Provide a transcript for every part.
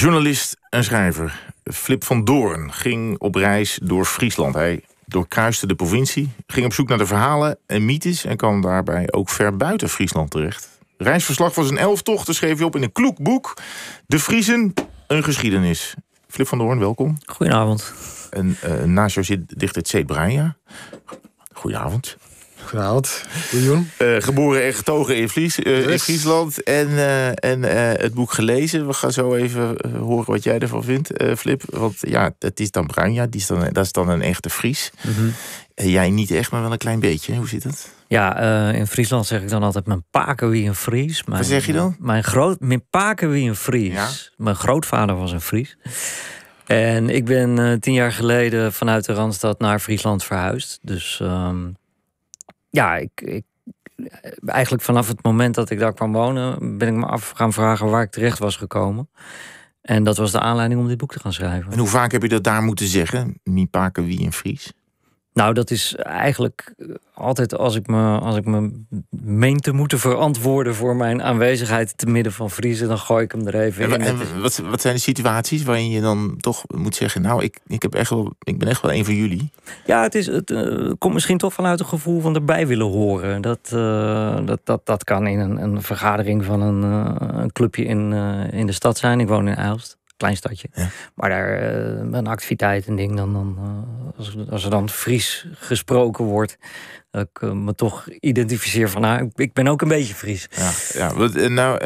Journalist en schrijver Flip van Doorn ging op reis door Friesland. Hij doorkruiste de provincie, ging op zoek naar de verhalen en mythes en kwam daarbij ook ver buiten Friesland terecht. Reisverslag van zijn elftochten dus schreef hij op in een kloek boek: De Friesen, een geschiedenis. Flip van Doorn, welkom. Goedenavond. En eh, naast jou zit dichter Tse Braja. Goedenavond. Goedenavond, Miljoen. Eh, geboren en getogen in, eh, Friesland. En, eh, en het boek gelezen. We gaan zo even horen wat jij ervan vindt, Flip. Want ja, het is dan Branja, die is dan, dat is dan een echte Fries. Mm jij niet echt, maar wel een klein beetje. Hoe zit het? Ja, in Friesland zeg ik dan altijd mijn paken wie een Fries. Mijn, wat zeg je dan? Mijn, groot, mijn paken wie een Fries. Mijn grootvader was een Fries. En ik ben tien jaar geleden vanuit de Randstad naar Friesland verhuisd. Dus... Ehm, ja, ik, ik, eh, eigenlijk vanaf het moment dat ik daar kwam wonen, ben ik me af gaan vragen waar ik terecht was gekomen. En dat was de aanleiding om dit boek te gaan schrijven. En hoe vaak heb je dat daar moeten zeggen? niet paken wie in Fries? Nou, dat is eigenlijk altijd als ik me, als ik me meen te moeten verantwoorden voor mijn aanwezigheid te midden van Vriezen, dan gooi ik hem er even in. En, wat, zijn de situaties waarin je dan toch moet zeggen, nou, ik, ik, heb echt wel, ik ben echt wel een van jullie? Ja, het, is, het eh, komt misschien toch vanuit een gevoel van erbij willen horen. Dat, eh, dat, dat, dat kan in een, een vergadering van een, eh, een clubje in, in de stad zijn. Ik woon in Aalst klein stadje. Maar daar uh, een activiteit en ding, dan, dan eh, als, als, er dan Fries gesproken wordt, ik eh, me toch identificeer van, nou, ik ben ook een beetje Fries. Ja, ja. nou,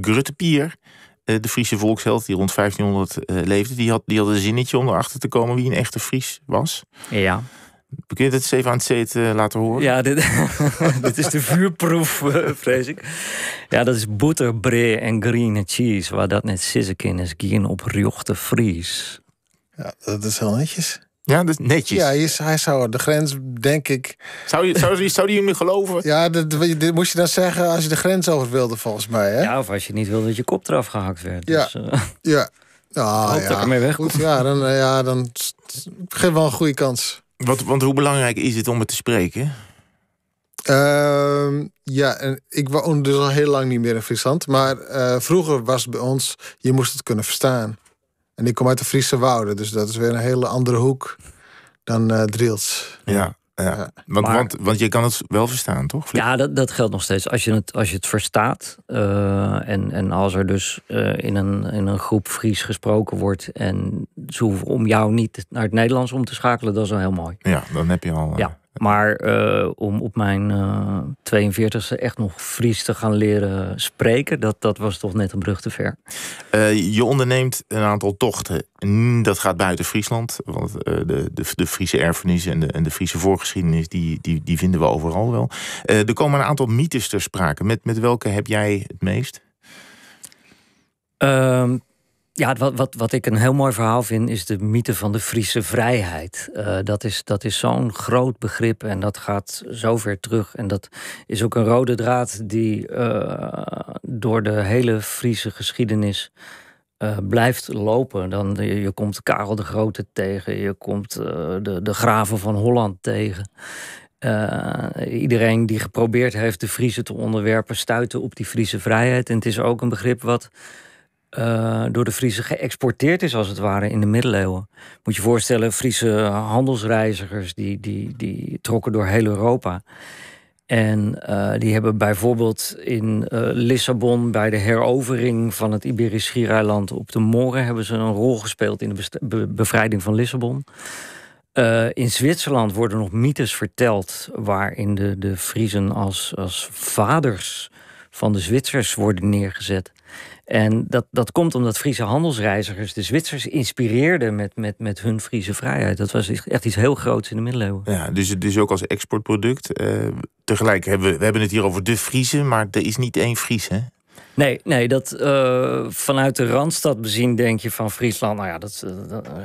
Grutte Pier, de Friese volksheld die rond 1500 leefde, die had, die had een zinnetje om erachter te komen wie een echte Fries was. Ja. Kun je dit eens even aan het zeten eh, laten horen? Ja, dit, dit is de vuurproef, eh, vrees ik. Ja, dat is boterbree en green cheese. Waar dat net sissekin is, geen op rjochte fries. Ja, dat is heel netjes. Ja, dat is netjes. Ja, hij zou de grens, denk ik... Zou, je, zou, zou die jullie geloven? Ja, dit, dit, moest je dan zeggen als je de grens over wilde, volgens mij. Hè? Ja, of als je niet wilde dat je kop eraf gehakt werd. Ja, dus, uh... ja. Ah, ja. weg Goed, ja, dan, ja, dan geef wel een goede kans. Wat, want hoe belangrijk is het om het te spreken? Ehm, ja, en ik woon dus al heel lang niet meer in Friesland. Maar uh, vroeger was bij ons, je moest het kunnen verstaan. En ik kom uit de Friese Wouden, dus dat is weer een hele andere hoek dan uh, Driels. Ja, ja. Want, want, want, je kan het wel verstaan, toch? Ja, dat, dat geldt nog steeds. Als je het, als je het verstaat eh, en, en als er dus eh, in, een, in een groep Fries gesproken wordt en ze hoeven om jou niet naar het Nederlands om te schakelen, dat is wel heel mooi. Ja, dan heb je al. Eh, ja. Maar eh, om op mijn 42e eh, echt nog Fries te gaan leren spreken, dat, dat was toch net een brug te ver. Eh, je onderneemt een aantal tochten. Dat gaat buiten Friesland, want de, de, de, Friese erfenis en de, en de Friese voorgeschiedenis, die, die, die vinden we overal wel. er komen een aantal mythes ter sprake. Met, met welke heb jij het meest? Ehm, ja, wat, wat, wat ik een heel mooi verhaal vind, is de mythe van de Friese vrijheid. Eh, dat is, dat is zo'n groot begrip en dat gaat zo ver terug. En dat is ook een rode draad die eh, door de hele Friese geschiedenis eh, blijft lopen. Dan, je, je, komt Karel de Grote tegen, je komt de, de graven van Holland tegen. iedereen die geprobeerd heeft de Friese te onderwerpen, stuitte op die Friese vrijheid. En het is ook een begrip wat eh, door de Friesen geëxporteerd is, als het ware, in de middeleeuwen. Moet je voorstellen, Friese handelsreizigers die, die, die trokken door heel Europa. En eh, die hebben bijvoorbeeld in eh, Lissabon bij de herovering van het Iberisch Schiereiland op de Moren hebben ze een rol gespeeld in de bevrijding van Lissabon. in Zwitserland worden nog mythes verteld waarin de, de Friesen als, als vaders van de Zwitsers worden neergezet. En dat, dat komt omdat Friese handelsreizigers de Zwitsers inspireerden met, met, met hun Friese vrijheid. Dat was echt iets heel groots in de middeleeuwen. Ja, dus het is dus ook als exportproduct. Eh, tegelijk hebben we, we hebben het hier over de Friese, maar er is niet één Fries, hè? Nee, nee dat, eh, vanuit de Randstad bezien denk je van Friesland, nou ja, dat is eh,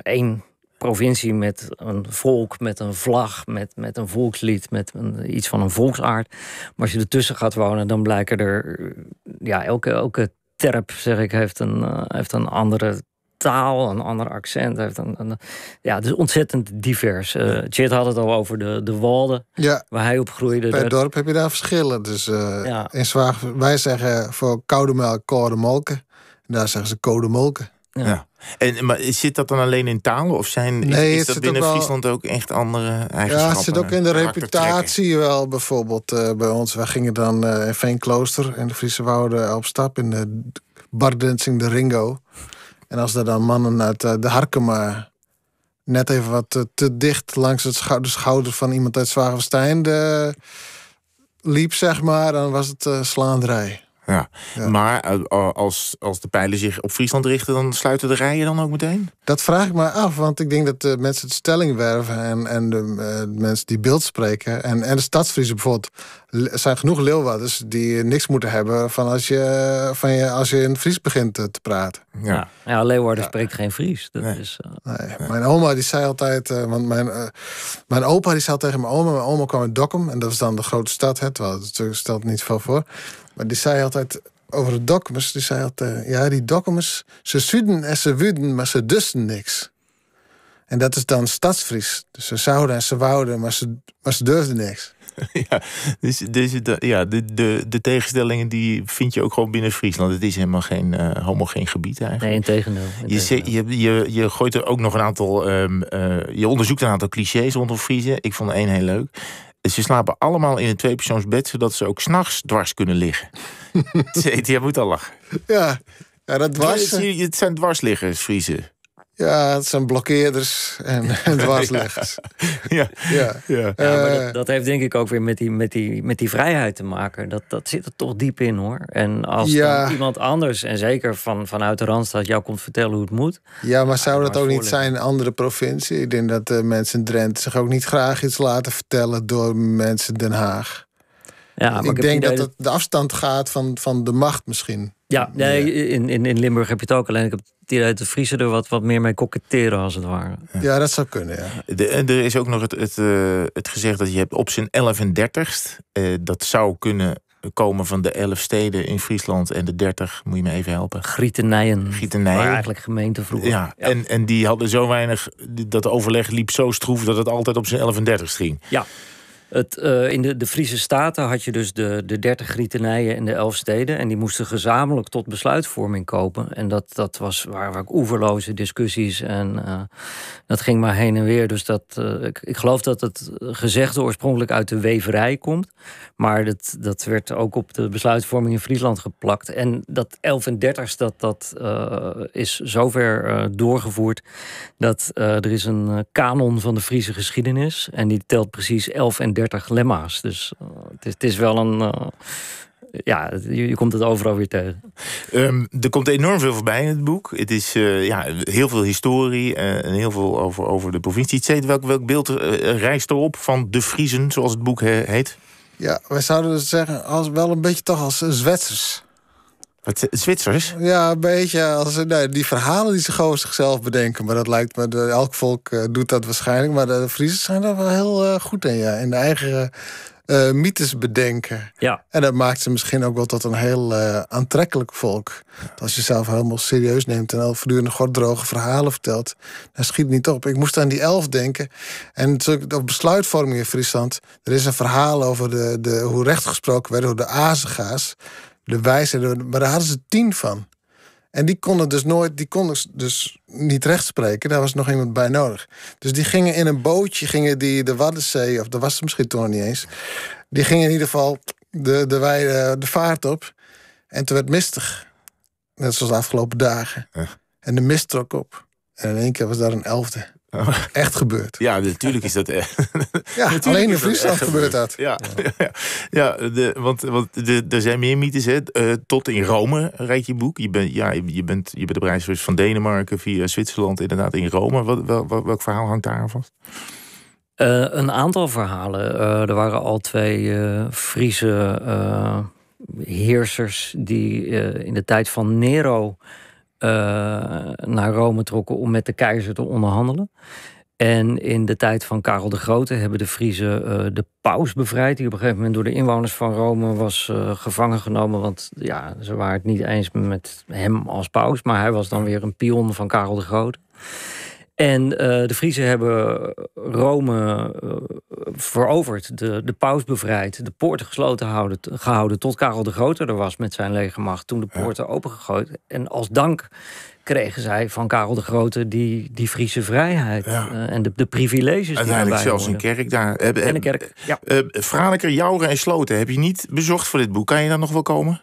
één provincie met een volk, met een vlag, met, met een volkslied, met een, iets van een volksaard. Maar als je ertussen gaat wonen, dan blijken er ja, elke, elke terp, zeg ik, heeft een, eh, heeft een andere taal, een ander accent. Heeft een, ja, het is ontzettend divers. Uh, Chit had het al over de, de Walden, waar hij op groeide. Per dorp heb je daar verschillen. Dus eh, in wij zeggen voor koude melk koude molken. En daar zeggen ze koude molken. Ja. En, maar zit dat dan alleen in talen? Of zijn, nee, is, dat binnen Friesland ook echt andere eigenschappen? Ja, het zit ook in de reputatie wel. Bijvoorbeeld eh, bij ons, wij gingen dan uh, in Veenklooster... in de Friese Wouden eh, op stap in de Bardensing de Ringo. En als daar dan mannen uit de Harkema... net even wat te dicht langs het de schouder van iemand uit Zwagenstein... liep, zeg maar, dan was het slaanderij. Ja. Maar eh, als, als de pijlen zich op Friesland richten, dan sluiten de rijen dan ook meteen? Dat vraag ik me af, want ik denk dat de eh, mensen de stelling werven en, en de, eh, mensen die beeld spreken. En, en de stadsvriezen bijvoorbeeld. zijn genoeg Leeuwarders die niks moeten hebben van als je, van je, als je in Fries begint te, praten. Ja, ja Leeuwarden spreekt geen Fries. Dat Is, nee. Mijn oma die zei altijd, want mijn, mijn opa die zei tegen mijn oma, mijn oma kwam in Dokkum en dat is dan de grote stad, hè, terwijl het stelt niet veel voor. Maar die zei altijd over de dogmas. Die zei altijd, ja, die dogmas, ze zuiden en ze wouden, maar ze dusten niks. En dat is dan Stadsfries. Dus ze zouden en ze wouden, maar ze, maar ze durfden niks. Ja, dus, dus de, ja de, de, de, tegenstellingen die vind je ook gewoon binnen Friesland. Het is helemaal geen uh, eh, homogeen gebied eigenlijk. Nee, in tegendeel. Je, je, je, gooit er ook nog een aantal... Ehm, eh, je onderzoekt een aantal clichés rondom Friesen. Ik vond één heel leuk. Eh, ze slapen allemaal in een tweepersoonsbed, zodat ze ook s'nachts dwars kunnen liggen. Zet, moet al lachen. Ja, dat dwars. Het, het zijn dwarsliggers, Friese. Ja, het zijn blokkeerders en, het dwarsleggers. ja, ja. ja. maar eh, dat, heeft denk ik ook weer met die, met die, met die vrijheid te maken. Dat, dat zit er toch diep in hoor. En als iemand anders, en zeker van, vanuit de Randstad, jou komt vertellen hoe het moet. Ja, maar zou dat ook niet zijn in andere provincie? Ik denk dat de eh, mensen in Drenthe zich ook niet graag iets laten vertellen door mensen Den Haag. Ja, maar ik, ik denk dat het de afstand gaat van, van de macht misschien. Ja, nee, eh, in, in, in Limburg heb je het ook. Alleen ik heb die uit de Friese er wat, wat meer mee koketteren, als het ware. Ja, dat zou kunnen, ja. en er is ook nog het, het, eh, het gezegd dat je hebt op zijn 1130 st Uh, dat zou kunnen komen van de 11 steden in Friesland en de 30, moet je me even helpen. Grietenijen. Grietenijen. eigenlijk gemeente vroeger. Ja, En, en die hadden zo weinig, dat overleg liep zo stroef dat het altijd op zijn 11 en ging. Ja. Het, eh, in de, de Friese Staten had je dus de, de 30 rietenijen en de elf steden. En die moesten gezamenlijk tot besluitvorming komen. En dat, dat was waar, waar oeverloze discussies. En eh, dat ging maar heen en weer. Dus dat, eh, ik, geloof dat het gezegde oorspronkelijk uit de weverij komt. Maar dat, dat werd ook op de besluitvorming in Friesland geplakt. En dat 11 en 30 dat, dat is zover doorgevoerd. dat er is een kanon van de Friese geschiedenis. En die telt precies 11 en 30 lemma's. Dus eh, het, is, het, is, wel een. Eh, ja, je, komt het overal weer tegen. Ehm, er komt enorm veel voorbij in het boek. Het is eh, ja, heel veel historie en heel veel over, over de provincie. Zet, welk, welk beeld rijst erop van de Friesen, zoals het boek heet? Ja, wij zouden het zeggen als, wel een beetje toch als Zwitsers. Zwitsers? Ja, een beetje. Als, nee, die verhalen die ze gewoon zichzelf bedenken. Maar dat lijkt me, elk volk eh, doet dat waarschijnlijk. Maar de Friesen zijn daar wel heel eh, goed in, ja. In de eigen eh, mythes bedenken. Ja. En dat maakt ze misschien ook wel tot een heel aantrekkelijk volk. als je zelf helemaal serieus neemt en al voortdurend gordroge verhalen vertelt, dan schiet niet op. Ik moest aan die elf denken. En op besluitvorming in Friesland, er is een verhaal over de, de, hoe recht gesproken werden, door de Azega's de wijsheid. Maar daar hadden ze tien van. En die konden dus nooit, die konden dus niet recht spreken. Daar was nog iemand bij nodig. Dus die gingen in een bootje, gingen die de Waddenzee, of dat was het misschien toen nog niet eens. Die gingen in ieder geval de, de, wij, de, eh, de vaart op. En toen werd mistig. Net zoals de afgelopen dagen. En de mist trok op. En in één keer was daar een elfde. Echt gebeurd. Ja, natuurlijk is dat echt. Ja, alleen in Friesland gebeurt dat. Ja, ja. de, want, want er zijn meer mythes. Hè. Eh, tot in Rome rijdt je boek. Je, bent ja, je, bent, je bent de reisweg van Denemarken via Zwitserland, inderdaad in Rome. Wat, wel, wel, welk verhaal hangt daar aan vast? Eh, een aantal verhalen. Eh, er waren al twee Friese heersers die in de tijd van Nero eh, naar Rome trokken om met de keizer te onderhandelen. En in de tijd van Karel de Grote hebben de Friese eh, de paus bevrijd. Die op een gegeven moment door de inwoners van Rome was eh, gevangen genomen. Want ja, ze waren het niet eens met hem als paus. Maar hij was dan weer een pion van Karel de Grote. En eh, de Friese hebben Rome eh, veroverd, de, de paus bevrijd, de poorten gesloten houden, gehouden tot Karel de Grote er was met zijn legermacht. Toen de poorten ja. opengegooid. En als dank kregen zij van Karel de Grote die, die Friese vrijheid eh, en de, de privileges. Uiteindelijk die zelfs een kerk daar. en een kerk, ja. Franeker, Jouren en Sloten heb je niet bezocht voor dit boek. Kan je daar nog wel komen?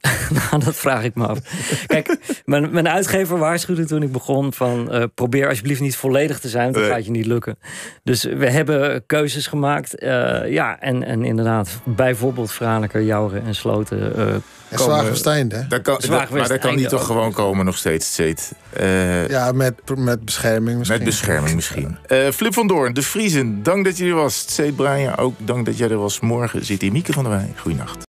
nou, dat vraag ik me af. Kijk, mijn, mijn uitgever waarschuwde toen ik begon van... Eh, probeer alsjeblieft niet volledig te zijn, want dat gaat je niet lukken. Dus we hebben keuzes gemaakt. Eh, ja, en, en inderdaad, bijvoorbeeld Franeker, Jouren en Sloten... Uh, en hè? Dat kan, maar dat kan niet toch gewoon komen nog steeds, Zeet? ja, met, met bescherming misschien. Met bescherming misschien. Flip van Doorn, De Vriezen, dank dat je er was. Zeet Brian, ook dank dat jij er was. Morgen zit hier Mieke van der Wij. Goeienacht.